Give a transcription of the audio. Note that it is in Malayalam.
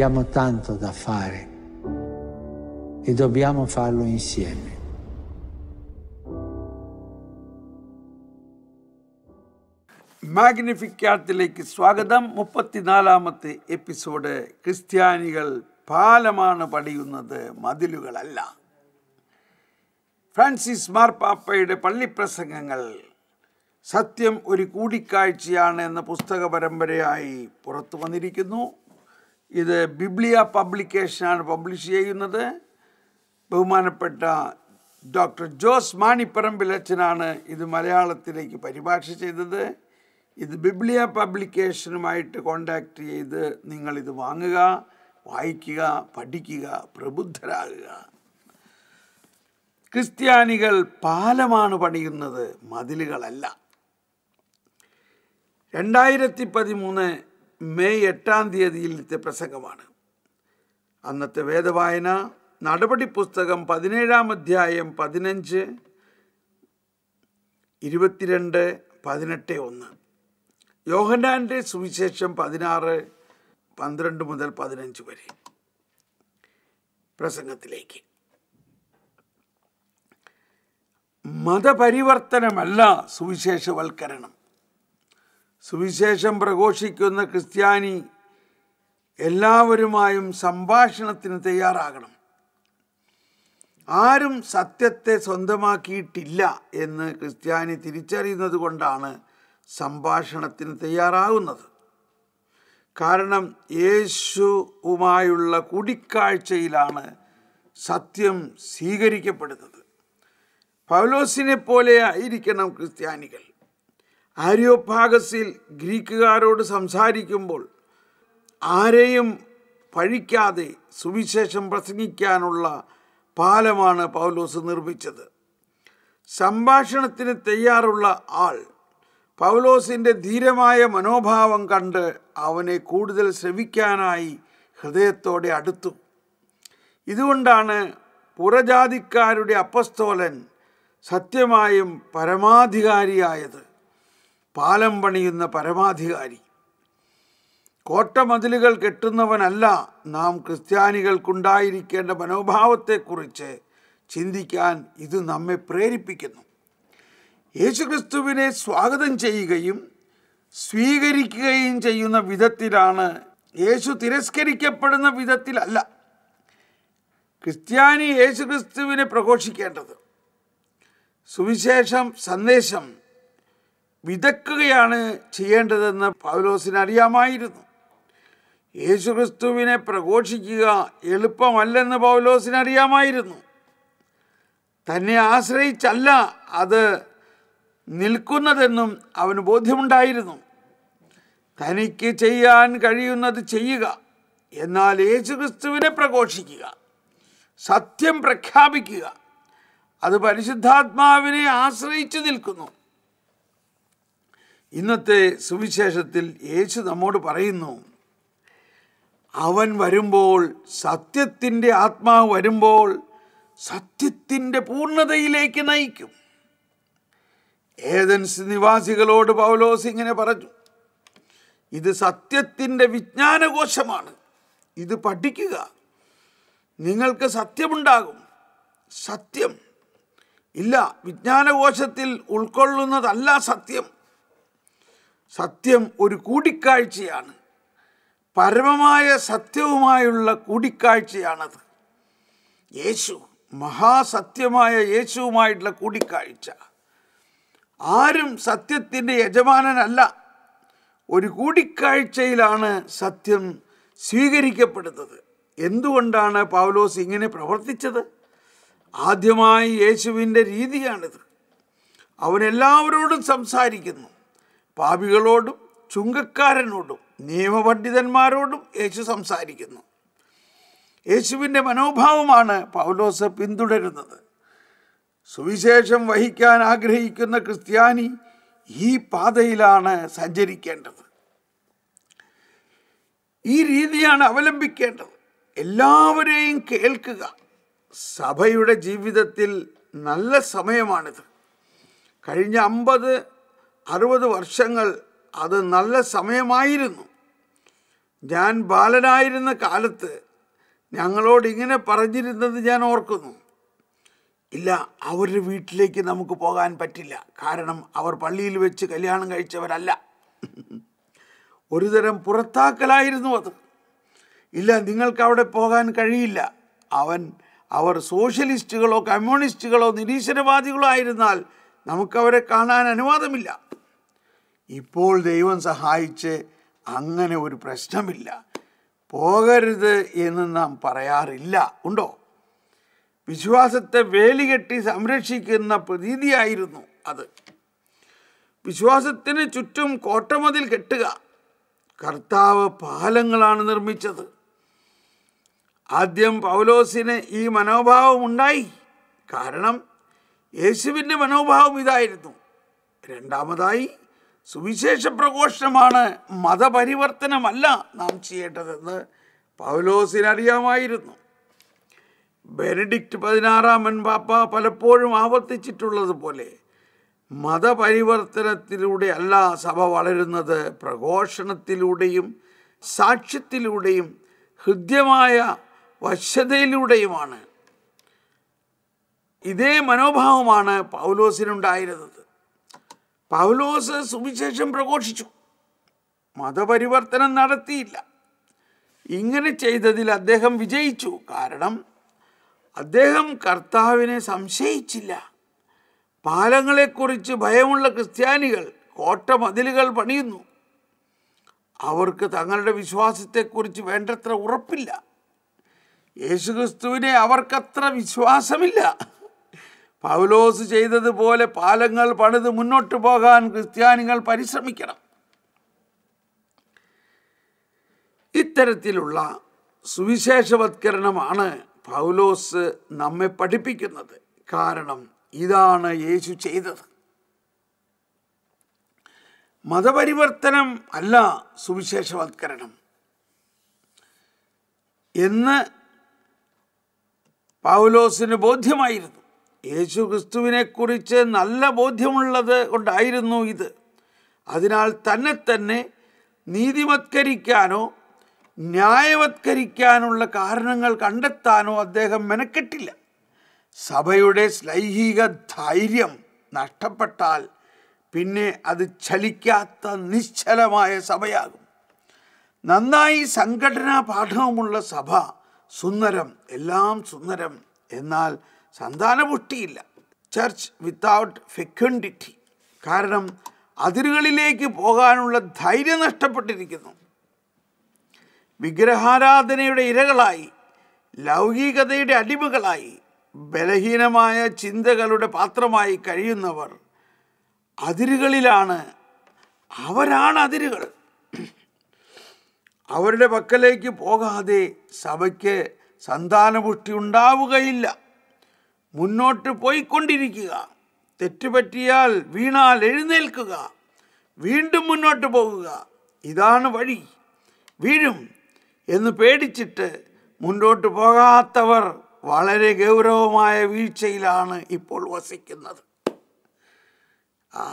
Abbiamo tanto da fare e dobbiamo farlo insieme. മാഗ്നിഫിക്കാത്തിലേക്ക് സ്വാഗതം മുപ്പത്തിനാലാമത്തെ എപ്പിസോഡ് ക്രിസ്ത്യാനികൾ പാലമാണ് പടിയുന്നത് മതിലുകളല്ല ഫ്രാൻസിസ് മാർപ്പാപ്പയുടെ പള്ളിപ്രസംഗങ്ങൾ സത്യം ഒരു കൂടിക്കാഴ്ചയാണ് എന്ന പുസ്തക പരമ്പരയായി പുറത്തു വന്നിരിക്കുന്നു ഇത് ബിബ്ലിയ പബ്ലിക്കേഷനാണ് പബ്ലിഷ് ചെയ്യുന്നത് ബഹുമാനപ്പെട്ട ഡോക്ടർ ജോസ് മാണിപ്പറമ്പിൽ അച്ഛനാണ് ഇത് മലയാളത്തിലേക്ക് പരിഭാഷ ചെയ്തത് ഇത് ബിബ്ലിയ പബ്ലിക്കേഷനുമായിട്ട് കോണ്ടാക്ട് ചെയ്ത് നിങ്ങളിത് വാങ്ങുക വായിക്കുക പഠിക്കുക പ്രബുദ്ധരാകുക ക്രിസ്ത്യാനികൾ പാലമാണ് പണിയുന്നത് മതിലുകളല്ല രണ്ടായിരത്തി പതിമൂന്ന് മെയ് എട്ടാം തീയതിയിലത്തെ പ്രസംഗമാണ് അന്നത്തെ വേദവായന നടപടി പുസ്തകം പതിനേഴാം അധ്യായം പതിനഞ്ച് ഇരുപത്തിരണ്ട് പതിനെട്ട് ഒന്ന് യോഹനാൻ്റെ സുവിശേഷം പതിനാറ് പന്ത്രണ്ട് മുതൽ പതിനഞ്ച് വരെ പ്രസംഗത്തിലേക്ക് മതപരിവർത്തനമല്ല സുവിശേഷവൽക്കരണം സുവിശേഷം പ്രഘോഷിക്കുന്ന ക്രിസ്ത്യാനി എല്ലാവരുമായും സംഭാഷണത്തിന് തയ്യാറാകണം ആരും സത്യത്തെ സ്വന്തമാക്കിയിട്ടില്ല എന്ന് ക്രിസ്ത്യാനി തിരിച്ചറിയുന്നത് കൊണ്ടാണ് സംഭാഷണത്തിന് തയ്യാറാകുന്നത് കാരണം യേശുവുമായുള്ള കൂടിക്കാഴ്ചയിലാണ് സത്യം സ്വീകരിക്കപ്പെടുന്നത് പൗലോസിനെ പോലെ ആയിരിക്കണം ക്രിസ്ത്യാനികൾ ആര്യോഭാഗസിൽ ഗ്രീക്കുകാരോട് സംസാരിക്കുമ്പോൾ ആരെയും പഴിക്കാതെ സുവിശേഷം പ്രസംഗിക്കാനുള്ള പാലമാണ് പൗലോസ് നിർമ്മിച്ചത് സംഭാഷണത്തിന് തയ്യാറുള്ള ആൾ പൗലോസിൻ്റെ ധീരമായ മനോഭാവം കണ്ട് അവനെ കൂടുതൽ ശ്രമിക്കാനായി ഹൃദയത്തോടെ അടുത്തു ഇതുകൊണ്ടാണ് പുറജാതിക്കാരുടെ അപ്പസ്തോലൻ സത്യമായും പരമാധികാരിയായത് പാലം പണിയുന്ന പരമാധികാരി കോട്ടമതിലുകൾ കെട്ടുന്നവനല്ല നാം ക്രിസ്ത്യാനികൾക്കുണ്ടായിരിക്കേണ്ട മനോഭാവത്തെക്കുറിച്ച് ചിന്തിക്കാൻ ഇത് നമ്മെ പ്രേരിപ്പിക്കുന്നു യേശുക്രിസ്തുവിനെ സ്വാഗതം ചെയ്യുകയും സ്വീകരിക്കുകയും ചെയ്യുന്ന വിധത്തിലാണ് യേശു തിരസ്കരിക്കപ്പെടുന്ന വിധത്തിലല്ല ക്രിസ്ത്യാനി യേശുക്രിസ്തുവിനെ പ്രഘോഷിക്കേണ്ടത് സുവിശേഷം സന്ദേശം വിതക്കുകയാണ് ചെയ്യേണ്ടതെന്ന് പൗലോസിന് അറിയാമായിരുന്നു യേശുക്രിസ്തുവിനെ പ്രഘോഷിക്കുക എളുപ്പമല്ലെന്ന് പൗലോസിന് അറിയാമായിരുന്നു തന്നെ ആശ്രയിച്ചല്ല അത് നിൽക്കുന്നതെന്നും അവന് ബോധ്യമുണ്ടായിരുന്നു തനിക്ക് ചെയ്യാൻ കഴിയുന്നത് ചെയ്യുക എന്നാൽ യേശുക്രിസ്തുവിനെ പ്രഘോഷിക്കുക സത്യം പ്രഖ്യാപിക്കുക അത് പരിശുദ്ധാത്മാവിനെ ആശ്രയിച്ചു നിൽക്കുന്നു ഇന്നത്തെ സുവിശേഷത്തിൽ യേശു നമ്മോട് പറയുന്നു അവൻ വരുമ്പോൾ സത്യത്തിൻ്റെ ആത്മാവ് വരുമ്പോൾ സത്യത്തിൻ്റെ പൂർണ്ണതയിലേക്ക് നയിക്കും ഏതൻസ് നിവാസികളോട് പൗലോസ് ഇങ്ങനെ പറഞ്ഞു ഇത് സത്യത്തിൻ്റെ വിജ്ഞാനകോശമാണ് ഇത് പഠിക്കുക നിങ്ങൾക്ക് സത്യമുണ്ടാകും സത്യം ഇല്ല വിജ്ഞാനകോശത്തിൽ ഉൾക്കൊള്ളുന്നതല്ല സത്യം സത്യം ഒരു കൂടിക്കാഴ്ചയാണ് പരമമായ സത്യവുമായുള്ള കൂടിക്കാഴ്ചയാണത് യേശു മഹാസത്യമായ യേശുവുമായിട്ടുള്ള കൂടിക്കാഴ്ച ആരും സത്യത്തിൻ്റെ യജമാനനല്ല ഒരു കൂടിക്കാഴ്ചയിലാണ് സത്യം സ്വീകരിക്കപ്പെടുന്നത് എന്തുകൊണ്ടാണ് പൗലോസ് ഇങ്ങനെ പ്രവർത്തിച്ചത് ആദ്യമായി യേശുവിൻ്റെ രീതിയാണിത് അവനെല്ലാവരോടും സംസാരിക്കുന്നു പാപികളോടും ചുങ്കക്കാരനോടും നിയമപണ്ഡിതന്മാരോടും യേശു സംസാരിക്കുന്നു യേശുവിൻ്റെ മനോഭാവമാണ് പൗലോസ് പിന്തുടരുന്നത് സുവിശേഷം വഹിക്കാൻ ആഗ്രഹിക്കുന്ന ക്രിസ്ത്യാനി ഈ പാതയിലാണ് സഞ്ചരിക്കേണ്ടത് ഈ രീതിയാണ് അവലംബിക്കേണ്ടത് എല്ലാവരെയും കേൾക്കുക സഭയുടെ ജീവിതത്തിൽ നല്ല സമയമാണിത് കഴിഞ്ഞ അമ്പത് അറുപത് വർഷങ്ങൾ അത് നല്ല സമയമായിരുന്നു ഞാൻ ബാലനായിരുന്ന കാലത്ത് ഞങ്ങളോട് ഇങ്ങനെ പറഞ്ഞിരുന്നത് ഞാൻ ഓർക്കുന്നു ഇല്ല അവരുടെ വീട്ടിലേക്ക് നമുക്ക് പോകാൻ പറ്റില്ല കാരണം അവർ പള്ളിയിൽ വെച്ച് കല്യാണം കഴിച്ചവരല്ല ഒരുതരം പുറത്താക്കലായിരുന്നു അത് ഇല്ല നിങ്ങൾക്ക് അവിടെ പോകാൻ കഴിയില്ല അവൻ അവർ സോഷ്യലിസ്റ്റുകളോ കമ്മ്യൂണിസ്റ്റുകളോ നിരീശ്വരവാദികളോ ആയിരുന്നാൽ നമുക്കവരെ കാണാൻ അനുവാദമില്ല ഇപ്പോൾ ദൈവം സഹായിച്ച് അങ്ങനെ ഒരു പ്രശ്നമില്ല പോകരുത് എന്ന് നാം പറയാറില്ല ഉണ്ടോ വിശ്വാസത്തെ വേലികെട്ടി സംരക്ഷിക്കുന്ന പ്രതീതിയായിരുന്നു അത് വിശ്വാസത്തിന് ചുറ്റും കോട്ടമതിൽ കെട്ടുക കർത്താവ് പാലങ്ങളാണ് നിർമ്മിച്ചത് ആദ്യം പൗലോസിന് ഈ മനോഭാവം ഉണ്ടായി കാരണം യേശുവിൻ്റെ മനോഭാവം ഇതായിരുന്നു രണ്ടാമതായി സുവിശേഷ പ്രഘോഷണമാണ് മതപരിവർത്തനമല്ല നാം ചെയ്യേണ്ടതെന്ന് പൗലോസിനറിയാമായിരുന്നു ബെനഡിക്റ്റ് പതിനാറാമൻ പാപ്പ പലപ്പോഴും ആവർത്തിച്ചിട്ടുള്ളത് പോലെ മതപരിവർത്തനത്തിലൂടെ അല്ല സഭ വളരുന്നത് പ്രഘോഷണത്തിലൂടെയും സാക്ഷ്യത്തിലൂടെയും ഹൃദ്യമായ വശ്യതയിലൂടെയുമാണ് ഇതേ മനോഭാവമാണ് പൗലോസിനുണ്ടായിരുന്നത് പൗലോസ് സുവിശേഷം പ്രഘോഷിച്ചു മതപരിവർത്തനം നടത്തിയില്ല ഇങ്ങനെ ചെയ്തതിൽ അദ്ദേഹം വിജയിച്ചു കാരണം അദ്ദേഹം കർത്താവിനെ സംശയിച്ചില്ല പാലങ്ങളെക്കുറിച്ച് ഭയമുള്ള ക്രിസ്ത്യാനികൾ കോട്ട മതിലുകൾ പണിയുന്നു അവർക്ക് തങ്ങളുടെ വിശ്വാസത്തെക്കുറിച്ച് വേണ്ടത്ര ഉറപ്പില്ല യേശുക്രിസ്തുവിനെ അവർക്കത്ര വിശ്വാസമില്ല പൗലോസ് ചെയ്തതുപോലെ പാലങ്ങൾ പണിത് മുന്നോട്ട് പോകാൻ ക്രിസ്ത്യാനികൾ പരിശ്രമിക്കണം ഇത്തരത്തിലുള്ള സുവിശേഷവത്കരണമാണ് പൗലോസ് നമ്മെ പഠിപ്പിക്കുന്നത് കാരണം ഇതാണ് യേശു ചെയ്തത് മതപരിവർത്തനം അല്ല സുവിശേഷവത്കരണം എന്ന് പൗലോസിന് ബോധ്യമായിരുന്നു ക്രിസ്തുവിനെക്കുറിച്ച് നല്ല ബോധ്യമുള്ളത് കൊണ്ടായിരുന്നു ഇത് അതിനാൽ തന്നെ തന്നെ നീതിവത്കരിക്കാനോ ന്യായവത്കരിക്കാനുള്ള കാരണങ്ങൾ കണ്ടെത്താനോ അദ്ദേഹം മെനക്കെട്ടില്ല സഭയുടെ ശ്ലൈഹിക ധൈര്യം നഷ്ടപ്പെട്ടാൽ പിന്നെ അത് ചലിക്കാത്ത നിശ്ചലമായ സഭയാകും നന്നായി സംഘടനാ പാഠവുമുള്ള സഭ സുന്ദരം എല്ലാം സുന്ദരം എന്നാൽ സന്താനപുഷ്ടിയില്ല ചർച്ച് വിത്തൗട്ട് ഫെക്വൻഡിറ്റി കാരണം അതിരുകളിലേക്ക് പോകാനുള്ള ധൈര്യം നഷ്ടപ്പെട്ടിരിക്കുന്നു വിഗ്രഹാരാധനയുടെ ഇരകളായി ലൗകികതയുടെ അടിമകളായി ബലഹീനമായ ചിന്തകളുടെ പാത്രമായി കഴിയുന്നവർ അതിരുകളിലാണ് അവരാണ് അതിരുകൾ അവരുടെ പക്കലേക്ക് പോകാതെ സഭയ്ക്ക് സന്താനപുഷ്ടി ഉണ്ടാവുകയില്ല മുന്നോട്ട് പോയിക്കൊണ്ടിരിക്കുക തെറ്റുപറ്റിയാൽ വീണാൽ എഴുന്നേൽക്കുക വീണ്ടും മുന്നോട്ട് പോകുക ഇതാണ് വഴി വീഴും എന്ന് പേടിച്ചിട്ട് മുന്നോട്ട് പോകാത്തവർ വളരെ ഗൗരവമായ വീഴ്ചയിലാണ് ഇപ്പോൾ വസിക്കുന്നത് ആ